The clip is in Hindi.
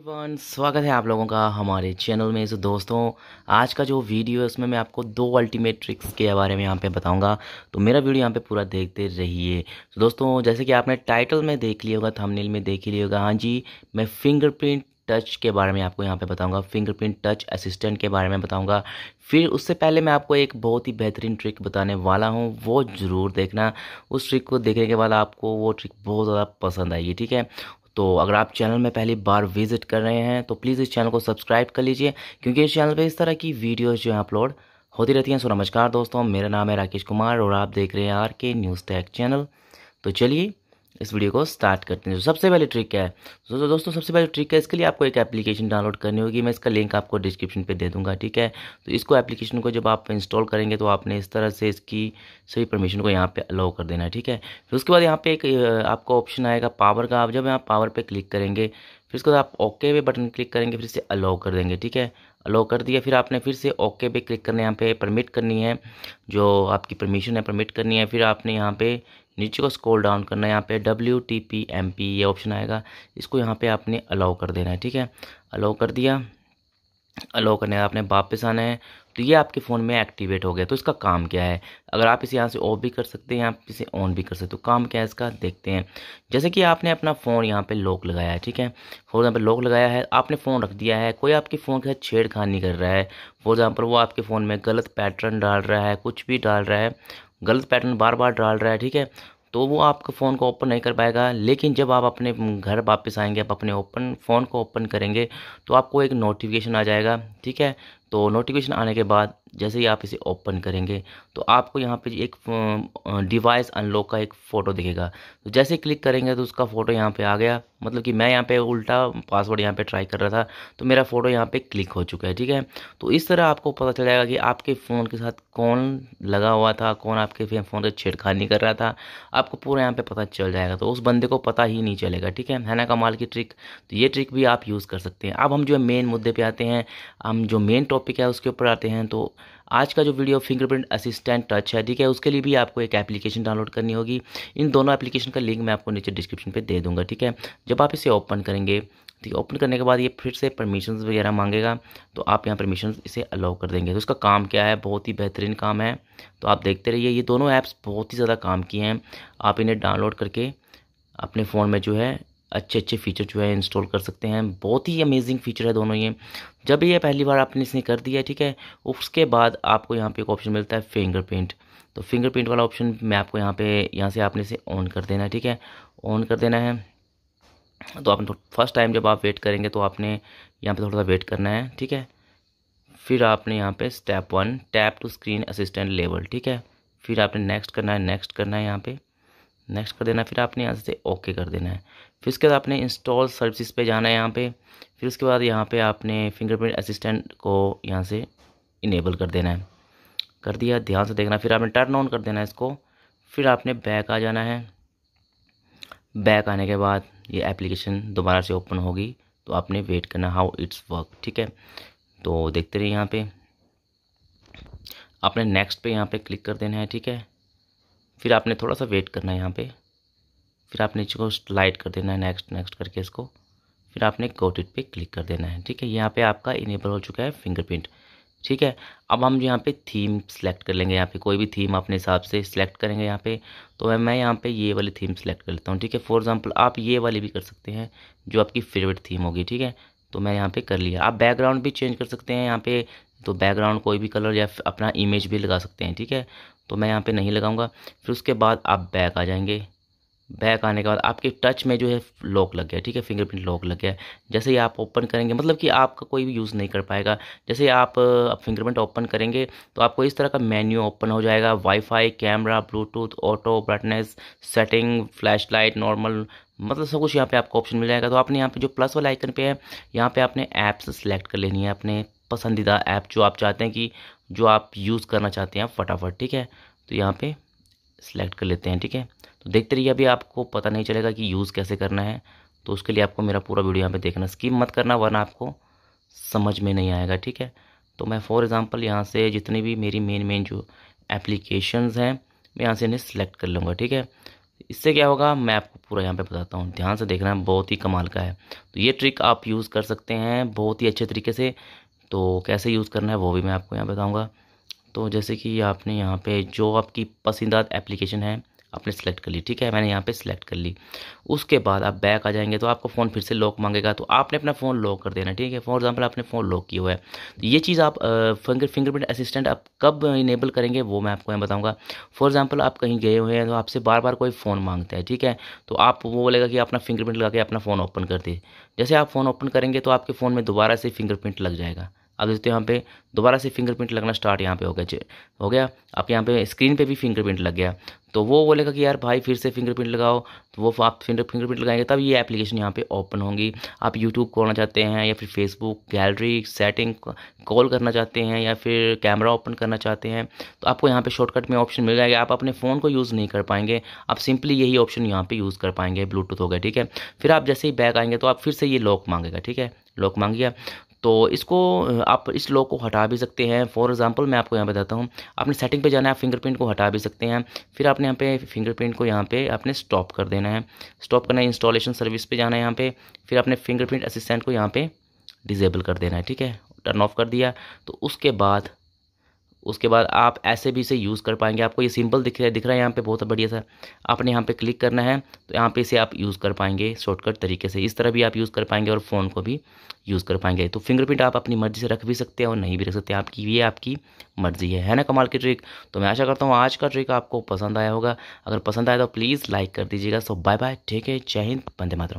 एवरीवन स्वागत है आप लोगों का हमारे चैनल में इस तो दोस्तों आज का जो वीडियो है उसमें मैं आपको दो अल्टीमेट ट्रिक्स के बारे में यहाँ पे बताऊंगा तो मेरा वीडियो यहाँ पे पूरा देखते रहिए तो दोस्तों जैसे कि आपने टाइटल में देख लिया होगा थंबनेल में देख ही लिया होगा हाँ जी मैं फिंगरप्रिंट टच के बारे में आपको यहाँ पे बताऊंगा फिंगरप्रिंट टच असिस्टेंट के बारे में बताऊंगा फिर उससे पहले मैं आपको एक बहुत ही बेहतरीन ट्रिक बताने वाला हूँ वो ज़रूर देखना उस ट्रिक को देखने के बाद आपको वो ट्रिक बहुत ज़्यादा पसंद आएगी ठीक है तो अगर आप चैनल में पहली बार विजिट कर रहे हैं तो प्लीज़ इस चैनल को सब्सक्राइब कर लीजिए क्योंकि इस चैनल पर इस तरह की वीडियोज़ जो हैं अपलोड होती रहती हैं सो नमस्कार दोस्तों मेरा नाम है राकेश कुमार और आप देख रहे हैं आर के न्यूज़ टैक चैनल तो चलिए इस वीडियो को स्टार्ट करते हैं तो सबसे पहले ट्रिक क्या है तो दोस्तों सबसे पहले ट्रिक है इसके लिए आपको एक एप्लीकेशन डाउनलोड करनी होगी मैं इसका लिंक आपको डिस्क्रिप्शन पे दे दूंगा ठीक है तो इसको एप्लीकेशन को जब आप इंस्टॉल करेंगे तो आपने इस तरह से इसकी सभी परमिशन को यहाँ पे अलाउ कर देना है ठीक है फिर उसके बाद यहाँ पे एक आपका ऑप्शन आएगा पावर का आप जब यहाँ पावर पर क्लिक करेंगे फिर उसके बाद आप ओके पे बटन क्लिक करेंगे फिर इसे अलाउ कर देंगे ठीक है अलाउ कर दिया फिर आपने फिर से ओके पे क्लिक करना है यहाँ पे परमिट करनी है जो आपकी परमिशन है परमिट करनी है फिर आपने यहाँ पे नीचे को स्क्रॉल डाउन करना है यहाँ पे W T P M P ये ऑप्शन आएगा इसको यहाँ पे आपने अलाउ कर देना है ठीक है अलाउ कर दिया अलाउ करने का आपने वापस आना है तो ये आपके फ़ोन में एक्टिवेट हो गया तो इसका काम क्या है अगर आप इसे यहाँ से ऑफ भी कर सकते हैं आप इसे ऑन भी कर सकते हो तो काम क्या है इसका देखते हैं जैसे कि आपने अपना फ़ोन यहाँ पे लॉक लगाया है ठीक है फॉर एग्जाम्पल लॉक लगाया है आपने फ़ोन रख दिया है कोई आपके फ़ोन के साथ छेड़खानी कर रहा है फॉर एग्ज़ाम्पल वो आपके फ़ोन में गलत पैटर्न डाल रहा है कुछ भी डाल रहा है गलत पैटर्न बार बार डाल रहा है ठीक है तो वो आपके फ़ोन को ओपन नहीं कर पाएगा लेकिन जब आप अपने घर वापस आएंगे आप अपने ओपन फ़ोन को ओपन करेंगे तो आपको एक नोटिफिकेशन आ जाएगा ठीक है तो नोटिफिकेशन आने के बाद जैसे ही आप इसे ओपन करेंगे तो आपको यहाँ पे एक डिवाइस अनलॉक का एक फ़ोटो दिखेगा तो जैसे क्लिक करेंगे तो उसका फ़ोटो यहाँ पे आ गया मतलब कि मैं यहाँ पे उल्टा पासवर्ड यहाँ पे ट्राई कर रहा था तो मेरा फ़ोटो यहाँ पे क्लिक हो चुका है ठीक है तो इस तरह आपको पता चल जाएगा कि आपके फ़ोन के साथ कौन लगा हुआ था कौन आपके फ़ोन से छेड़खानी कर रहा था आपको पूरा यहाँ पर पता चल जाएगा तो उस बंदे को पता ही नहीं चलेगा ठीक है है ना कमाल की ट्रिक तो ये ट्रिक भी आप यूज़ कर सकते हैं अब हम जो है मेन मुद्दे पर आते हैं हम जो मेन टॉपिक है उसके ऊपर आते हैं तो आज का जो वीडियो फिंगरप्रिंट असिस्टेंट टच है ठीक है उसके लिए भी आपको एक एप्लीकेशन डाउनलोड करनी होगी इन दोनों एप्लीकेशन का लिंक मैं आपको नीचे डिस्क्रिप्शन पर दे दूँगा ठीक है जब आप इसे ओपन करेंगे ठीक है ओपन करने के बाद ये फिर से परमिशन वगैरह मांगेगा तो आप यहाँ परमिशन इसे अलाउ कर देंगे तो उसका काम क्या है बहुत ही बेहतरीन काम है तो आप देखते रहिए ये दोनों ऐप्स बहुत ही ज़्यादा काम किए हैं आप इन्हें डाउनलोड करके अपने फ़ोन में जो है अच्छे अच्छे फीचर जो है इंस्टॉल कर सकते हैं बहुत ही अमेजिंग फीचर है दोनों ये जब ये पहली बार आपने इसने कर दिया ठीक है उसके बाद आपको यहाँ पे एक ऑप्शन मिलता है फिंगरप्रिंट तो फिंगरप्रिंट वाला ऑप्शन मैं आपको यहाँ पे यहाँ से आपने इसे ऑन कर देना है ठीक है ऑन कर देना है तो आपने तो फर्स्ट टाइम जब आप वेट करेंगे तो आपने यहाँ पर थोड़ा सा वेट करना है ठीक है फिर आपने यहाँ पर step one tap to screen assistant level ठीक है फिर आपने नेक्स्ट करना है नेक्स्ट करना है यहाँ पर नेक्स्ट कर देना फिर आपने यहाँ से ओके कर देना है फिर उसके बाद आपने इंस्टॉल सर्विसेज पे जाना है यहाँ पे फिर उसके बाद यहाँ पे आपने फिंगरप्रिंट असिस्टेंट को यहाँ से इनेबल कर देना है कर दिया ध्यान से देखना फिर आपने टर्न ऑन कर देना है इसको फिर आपने बैक आ जाना है बैक आने के बाद ये एप्लीकेशन दोबारा से ओपन होगी तो आपने वेट करना हाउ इट्स वर्क ठीक है तो देखते रहिए यहाँ पर आपने नेक्स्ट पे यहाँ पे क्लिक कर देना है ठीक है फिर आपने थोड़ा सा वेट करना है यहाँ पे फिर आपने इसको स्लाइड कर देना है नेक्स्ट नेक्स्ट करके इसको फिर आपने गोट पे क्लिक कर देना है ठीक है यहाँ पे आपका इनेबल हो चुका है फिंगरप्रिंट ठीक है अब हम यहाँ पे थीम सेलेक्ट कर लेंगे यहाँ पे कोई भी थीम अपने हिसाब से सिलेक्ट करेंगे यहाँ पे तो मैं यहाँ पे ये वाली थीम सेलेक्ट कर लेता हूँ ठीक है फॉर एग्जांपल आप ये वाली भी कर सकते हैं जो आपकी फेवरेट थीम होगी ठीक है तो मैं यहाँ पे कर लिया आप बैकग्राउंड भी चेंज कर सकते हैं यहाँ पे तो बैकग्राउंड कोई भी कलर या अपना इमेज भी लगा सकते हैं ठीक है तो मैं यहाँ पे नहीं लगाऊंगा फिर उसके बाद आप बैक आ जाएंगे बैक आने के बाद आपके टच में जो है लॉक लग गया ठीक है फिंगरप्रिंट लॉक लग गया जैसे ही आप ओपन करेंगे मतलब कि आपका कोई भी यूज़ नहीं कर पाएगा जैसे आप फिंगरप्रिंट ओपन करेंगे तो आपको इस तरह का मेन्यू ओपन हो जाएगा WiFi camera Bluetooth auto brightness setting flash light normal मतलब सब कुछ यहाँ पे आपको ऑप्शन मिल जाएगा तो आपने यहाँ पर जो प्लस वाला आइकन पे है यहाँ पर आपने ऐप्स सेलेक्ट कर लेनी है अपने पसंदीदा ऐप जो आप चाहते हैं कि जो आप यूज़ करना चाहते हैं फटाफट ठीक है तो यहाँ पे सिलेक्ट कर लेते हैं ठीक है तो देखते रहिए अभी आपको पता नहीं चलेगा कि यूज़ कैसे करना है तो उसके लिए आपको मेरा पूरा वीडियो यहाँ पे देखना स्किप मत करना वरना आपको समझ में नहीं आएगा ठीक है तो मैं फॉर एग्ज़ाम्पल यहाँ से जितनी भी मेरी मेन मेन जो एप्लीकेशन हैं मैं यहाँ से इन्हें सेलेक्ट कर लूँगा ठीक है इससे क्या होगा मैं आपको पूरा यहाँ पे बताता हूँ ध्यान से देखना बहुत ही कमाल का है तो ये ट्रिक आप यूज़ कर सकते हैं बहुत ही अच्छे तरीके से तो कैसे यूज़ करना है वो भी मैं आपको यहाँ बताऊँगा तो जैसे कि आपने यहाँ पे जो आपकी पसंदीदा एप्लीकेशन है आपने सेलेक्ट कर ली ठीक है मैंने यहाँ पे सिलेक्ट कर ली उसके बाद आप बैक आ जाएंगे तो आपको फ़ोन फिर से लॉक मांगेगा तो आपने अपना फ़ोन लॉक कर देना ठीक है फॉर एग्जांपल आपने फ़ोन लॉक किया हुआ है तो ये चीज़ आप फिंगर फिंगरप्रिंट असिस्टेंट आप कब इनेबल करेंगे वो मैं आपको यहाँ बताऊँगा फॉर एग्जाम्पल आप कहीं गए हुए हैं तो आपसे बार बार कोई फ़ोन मांगता है ठीक है तो आप वो बोलेगा कि अपना फिंगरप्रिंट लगा के अपना फ़ोन ओपन कर दे जैसे आप फ़ोन ओपन करेंगे तो आपके फ़ोन में दोबारा से फिंगरप्रिंट लग जाएगा अब देखते हैं तो यहाँ पे दोबारा से फिंगरप्रिंट लगना स्टार्ट यहाँ पे हो गया हो गया आपके यहाँ पे स्क्रीन पे भी फिंगरप्रिंट लग गया तो वो बोलेगा कि यार भाई फिर से फिंगरप्रिंट लगाओ तो वो आप फिंगर फिंगरप्रिंट लगाएंगे तब ये एप्लीकेशन यहाँ पे ओपन होंगी आप यूट्यूब खोलना चाहते हैं या फिर फेसबुक गैलरी सेटिंग कॉल करना चाहते हैं या फिर कैमरा ओपन करना चाहते हैं तो आपको यहाँ पे शॉर्टकट में ऑप्शन मिल जाएगा आप अपने फ़ोन को यूज़ नहीं कर पाएंगे आप सिंपली यही ऑप्शन यहाँ पर यूज़ कर पाएंगे ब्लूटूथ हो गया ठीक है फिर आप जैसे ही बैक आएंगे तो आप फिर से ये लॉक मांगेगा ठीक है लॉक मांगिया तो इसको आप इस लॉक को हटा भी सकते हैं फॉर एग्जांपल मैं आपको यहाँ बताता हूँ आपने सेटिंग पे जाना है आप फिंगरप्रिंट को हटा भी सकते हैं फिर आपने यहाँ पे फिंगरप्रिंट को यहाँ पे आपने स्टॉप कर देना है स्टॉप करना है इंस्टॉलेशन सर्विस पे जाना है यहाँ पे फिर आपने फिंगरप्रिंट असिस्टेंट को यहाँ पे डिजेबल कर देना है ठीक है टर्न ऑफ कर दिया तो उसके बाद उसके बाद आप ऐसे भी इसे यूज़ कर पाएंगे आपको ये सिंपल दिख रहा है दिख रहा है यहाँ पे बहुत बढ़िया सा आपने यहाँ पे क्लिक करना है तो यहाँ पे इसे आप यूज़ कर पाएंगे शॉर्टकट तरीके से इस तरह भी आप यूज़ कर पाएंगे और फ़ोन को भी यूज़ कर पाएंगे तो फिंगरप्रिंट आप अपनी मर्ज़ी से रख भी सकते हैं और नहीं भी रख सकते आपकी ये आपकी मर्ज़ी है है ना कमाल की ट्रिक तो मैं आशा करता हूँ आज का ट्रिक आपको पसंद आया होगा अगर पसंद आया तो प्लीज़ लाइक कर दीजिएगा सो बाय बाय ठीक है जय हिंद बंदे मातरम